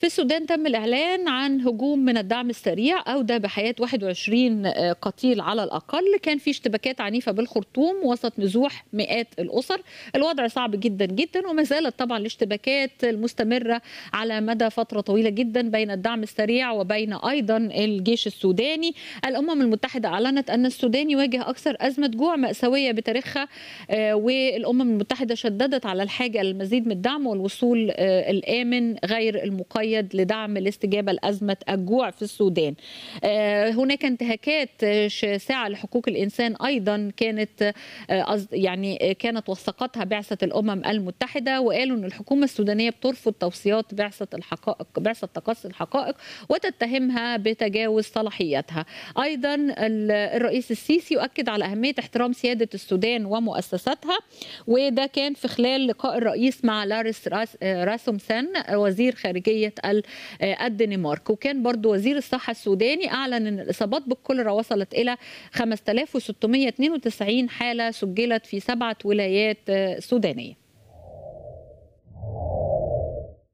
في السودان تم الإعلان عن هجوم من الدعم السريع أودى بحياة 21 آه، قتيل على الأقل كان في اشتباكات عنيفة بالخرطوم وسط نزوح مئات الأسر الوضع صعب جدا جدا وما زالت طبعا الاشتباكات المستمرة على مدى فترة طويلة جدا بين الدعم السريع وبين أيضا الجيش السوداني الأمم المتحدة أعلنت أن السودان يواجه أكثر أزمة جوع مأساوية بتاريخها آه، والأمم المتحدة شددت على الحاجة للمزيد من الدعم والوصول آه، الآمن غير المقيد مقيد لدعم الاستجابة لأزمة الجوع في السودان آه، هناك انتهاكات آه، شاسعة لحقوق الإنسان أيضا كانت آه، يعني كانت وثقتها بعثة الأمم المتحدة وقالوا أن الحكومة السودانية بترفض توصيات بعثة الحقائق بعثة تقصي الحقائق وتتهمها بتجاوز صلاحياتها أيضا الرئيس السيسي يؤكد على أهمية احترام سيادة السودان ومؤسساتها وده كان في خلال لقاء الرئيس مع لارس راسومسن وزير خارجية الدنمارك آه، وكان برضو وزير الصحه السوداني اعلن ان الاصابات بالكوليرا وصلت الى 5692 حاله سجلت في سبعه ولايات آه، سودانيه